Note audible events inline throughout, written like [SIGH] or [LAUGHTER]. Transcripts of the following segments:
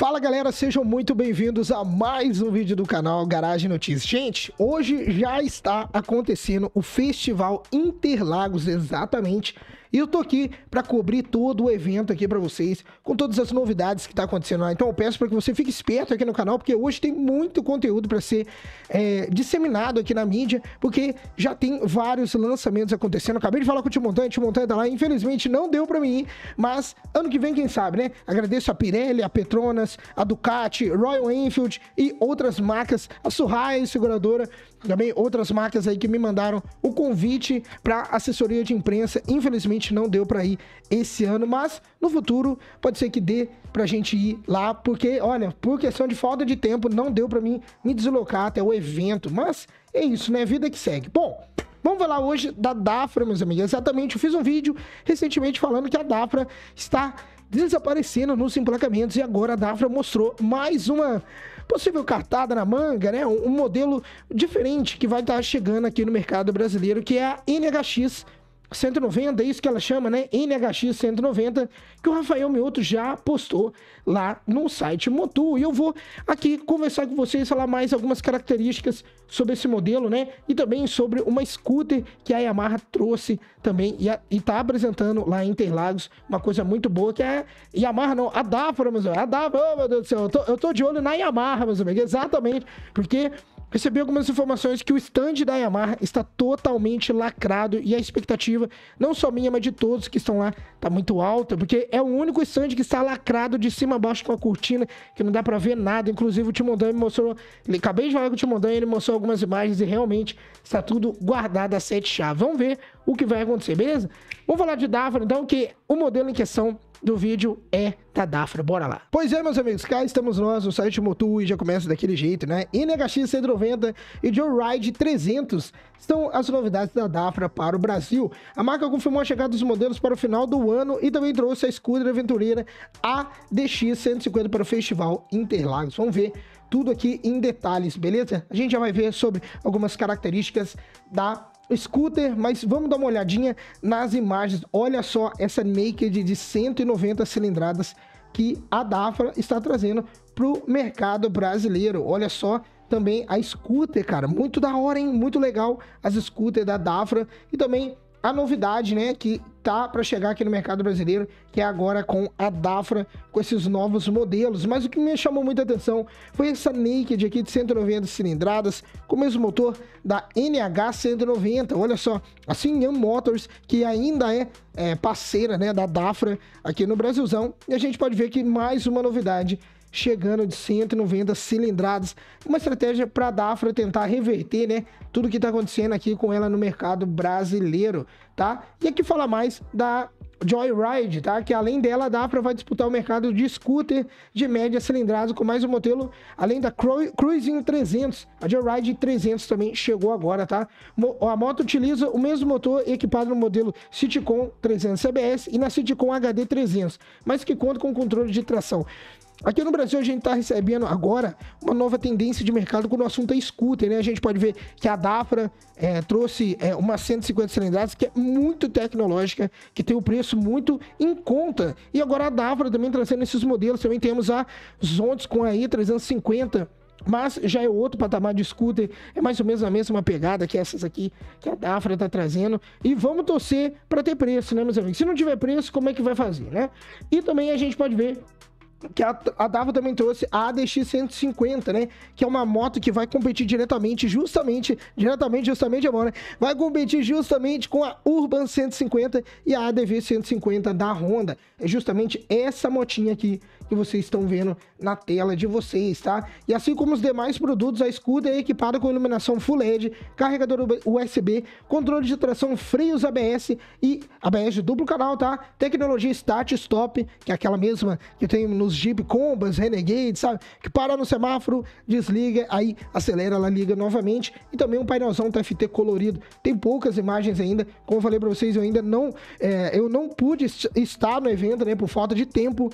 Fala galera, sejam muito bem-vindos a mais um vídeo do canal Garagem Notícias. Gente, hoje já está acontecendo o Festival Interlagos, exatamente e eu tô aqui para cobrir todo o evento aqui para vocês, com todas as novidades que tá acontecendo lá. Então eu peço para que você fique esperto aqui no canal, porque hoje tem muito conteúdo para ser é, disseminado aqui na mídia, porque já tem vários lançamentos acontecendo. Acabei de falar com o Tio Montanha, o Tio Montanha tá lá, infelizmente não deu para mim ir, mas ano que vem, quem sabe, né? Agradeço a Pirelli, a Petronas, a Ducati, Royal Enfield e outras marcas, a Surrai Seguradora, também outras marcas aí que me mandaram o convite para assessoria de imprensa. Infelizmente Infelizmente não deu para ir esse ano, mas no futuro pode ser que dê pra gente ir lá, porque olha, por questão de falta de tempo não deu para mim me deslocar até o evento, mas é isso, né? Vida que segue. Bom, Vamos falar hoje da Dafra, meus amigos. Exatamente, eu fiz um vídeo recentemente falando que a Dafra está desaparecendo nos emplacamentos e agora a Dafra mostrou mais uma possível cartada na manga, né? Um, modelo diferente que vai estar tá chegando aqui no mercado brasileiro, que é a NHX 190, é isso que ela chama, né? NHX 190, que o Rafael Mioto já postou lá no site Motu. E eu vou aqui conversar com vocês, falar mais algumas características sobre esse modelo, né? E também sobre uma scooter que a Yamaha trouxe também e está apresentando lá em Interlagos, uma coisa muito boa que é Yamaha, não, a Dafra, meus amigos. A Dafra, oh meu Deus do céu, eu tô, eu tô de olho na Yamaha, meus amigos, exatamente, porque Recebi algumas informações que o stand da Yamaha está totalmente lacrado e a expectativa, não só minha, mas de todos que estão lá, está muito alta, porque é o único stand que está lacrado de cima a baixo com a cortina, que não dá para ver nada. Inclusive o Timondan me mostrou, ele, acabei de falar com o Timondan, ele mostrou algumas imagens e realmente está tudo guardado a sete chaves. Vamos ver o que vai acontecer, beleza? Vamos falar de Davra, então, que o modelo em questão do vídeo é Tadafra. Bora lá. Pois é, meus amigos, cá estamos nós, o site Motu, e já começa daquele jeito, né? NHX 190 e Joe Ride 300 são as novidades da Dafra para o Brasil. A marca confirmou a chegada dos modelos para o final do ano e também trouxe a escudra aventureira ADX 150 para o Festival Interlagos. Vamos ver tudo aqui em detalhes, beleza? A gente já vai ver sobre algumas características da scooter, mas vamos dar uma olhadinha nas imagens. Olha só essa naked de 190 cilindradas que a Dafra está trazendo para o mercado brasileiro. Olha só também a scooter, cara, muito da hora, hein? Muito legal as scooters da Dafra e também a novidade, né, que tá para chegar aqui no mercado brasileiro, que é agora com a Dafra, com esses novos modelos. Mas o que me chamou muita atenção foi essa Naked aqui de 190 cilindradas, com o mesmo motor da NH190. Olha só, a Sinyam Motors, que ainda é, é parceira, né, da Dafra aqui no Brasilzão. E a gente pode ver que mais uma novidade chegando de 190 cilindradas. Uma estratégia para a Dafra tentar reverter, né, tudo que está acontecendo aqui com ela no mercado brasileiro, tá? E aqui fala mais da Joyride, tá? Que além dela, a Dafra vai disputar o mercado de scooter de média cilindrada com mais um modelo, além da Cruising 300. A Joyride 300 também chegou agora, tá? a moto utiliza o mesmo motor equipado no modelo Citycon 300 CBS e na Citycon HD 300, mas que conta com controle de tração. Aqui no Brasil a gente está recebendo agora uma nova tendência de mercado quando o assunto é scooter, né? A gente pode ver que a Dafra é, trouxe é, uma 150 cilindradas que é muito tecnológica, que tem o um preço muito em conta. E agora a Dafra também trazendo esses modelos, também temos a Zontes com a i350, mas já é outro patamar de scooter, é mais ou menos a mesma pegada que essas aqui que a Dafra tá trazendo. E vamos torcer para ter preço, né, meus amigos? Se não tiver preço, como é que vai fazer, né? E também a gente pode ver que a, a Dava também trouxe a ADX 150, né? Que é uma moto que vai competir diretamente, justamente, diretamente, justamente agora, né? vai competir justamente com a Urban 150 e a ADV 150 da Honda. É justamente essa motinha aqui que vocês estão vendo na tela de vocês, tá? E assim como os demais produtos, a Scuda é equipada com iluminação Full LED, carregador USB, controle de tração, freios ABS e ABS de duplo canal, tá? Tecnologia Start Stop, que é aquela mesma que tem nos os Jeep Combas, Renegade, sabe? Que para no semáforo, desliga, aí acelera, ela liga novamente. E também um painelzão TFT colorido. Tem poucas imagens ainda. Como eu falei para vocês, eu ainda não, é, eu não pude estar no evento, né? Por falta de tempo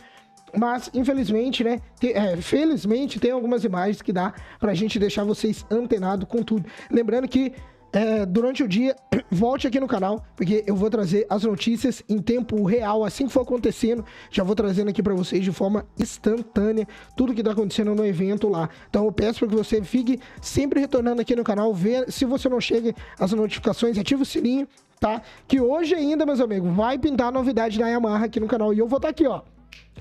mas infelizmente, né? Te, é, felizmente tem algumas imagens que dá pra gente deixar vocês antenado com tudo. Lembrando que é, durante o dia, [CLEARS THROAT] volte aqui no canal, porque eu vou trazer as notícias em tempo real, assim que for acontecendo, já vou trazendo aqui para vocês de forma instantânea tudo que tá acontecendo no evento lá. Então eu peço para que você fique sempre retornando aqui no canal, ver se você não chega as notificações, ativa o sininho, tá? Que hoje ainda, meus amigos, vai pintar novidade da Yamaha aqui no canal e eu vou estar tá aqui, ó.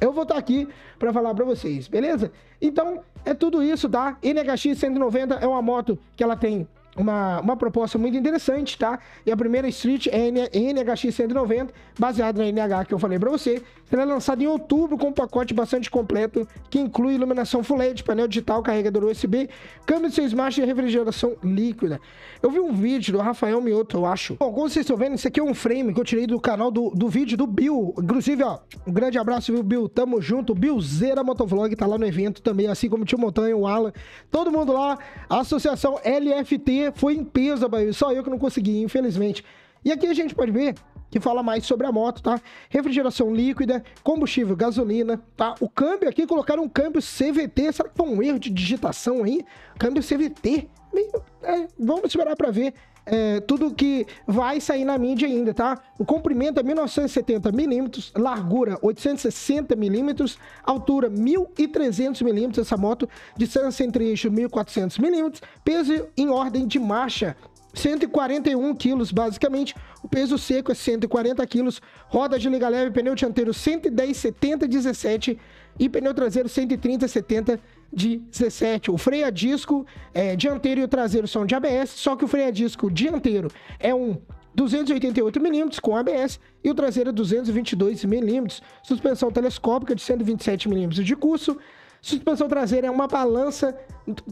Eu vou estar tá aqui para falar para vocês, beleza? Então, é tudo isso, tá? NHX 190 é uma moto que ela tem uma, uma proposta muito interessante, tá? E a primeira Street é NHX 190, baseada na NH que eu falei para você. Será é lançada em outubro com um pacote bastante completo que inclui iluminação Full LED, painel digital, carregador USB, câmbio de 6 marchas e refrigeração líquida. Eu vi um vídeo do Rafael Mioto, eu acho. Bom, como vocês estão vendo, isso aqui é um frame que eu tirei do canal do, do vídeo do Bill. Inclusive, ó, um grande abraço, viu, Bill? Tamo junto. Bill Zera Motovlog tá lá no evento também, assim como o Tio Montanha, o Alan, todo mundo lá. Associação LFT foi em peso a Bahia, só eu que não consegui, infelizmente. E aqui a gente pode ver que fala mais sobre a moto, tá? Refrigeração líquida, combustível, gasolina, tá? O câmbio aqui, colocaram um câmbio CVT, será que foi um erro de digitação aí? Câmbio CVT? Meio, é, vamos esperar para ver é, tudo que vai sair na mídia ainda, tá? O comprimento é 1970 milímetros, largura 860 milímetros, altura 1300 milímetros essa moto, distância entre eixo 1400 milímetros, peso em ordem de marcha 141 quilos, basicamente. O peso seco é 140 quilos. Roda de liga leve, pneu dianteiro 110, 70, 17 e pneu traseiro 130, 70, de 17. O freio a disco é, dianteiro e o traseiro são de ABS, só que o freio a disco dianteiro é um 288mm com ABS e o traseiro é 222mm, suspensão telescópica de 127mm de curso, suspensão traseira é uma balança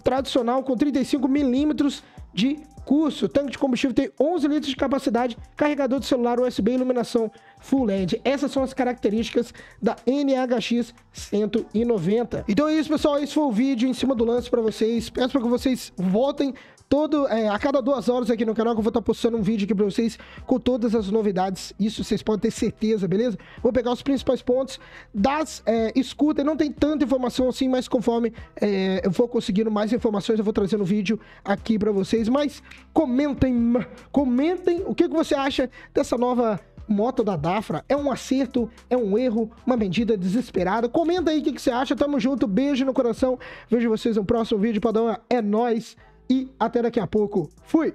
tradicional com 35mm de curso, tanque de combustível tem 11 litros de capacidade, carregador de celular USB, iluminação Full LED. Essas são as características da NHX 190. Então é isso, pessoal. Esse foi o vídeo em cima do lance para vocês. Peço para que vocês voltem todo, é, a cada duas horas aqui no canal que eu vou estar tá postando um vídeo aqui para vocês com todas as novidades. Isso vocês podem ter certeza, beleza? Vou pegar os principais pontos das é, escutas. Não tem tanta informação assim, mas conforme é, eu for conseguindo mais informações, eu vou trazendo o vídeo aqui para vocês. Mas comentem, comentem o que, que você acha dessa nova moto da Dafra. É um acerto, é um erro, uma medida desesperada. Comenta aí o que, que, você acha. Tamo junto, beijo no coração. Vejo vocês no próximo vídeo, Padão. É nós e até daqui a pouco. Fui!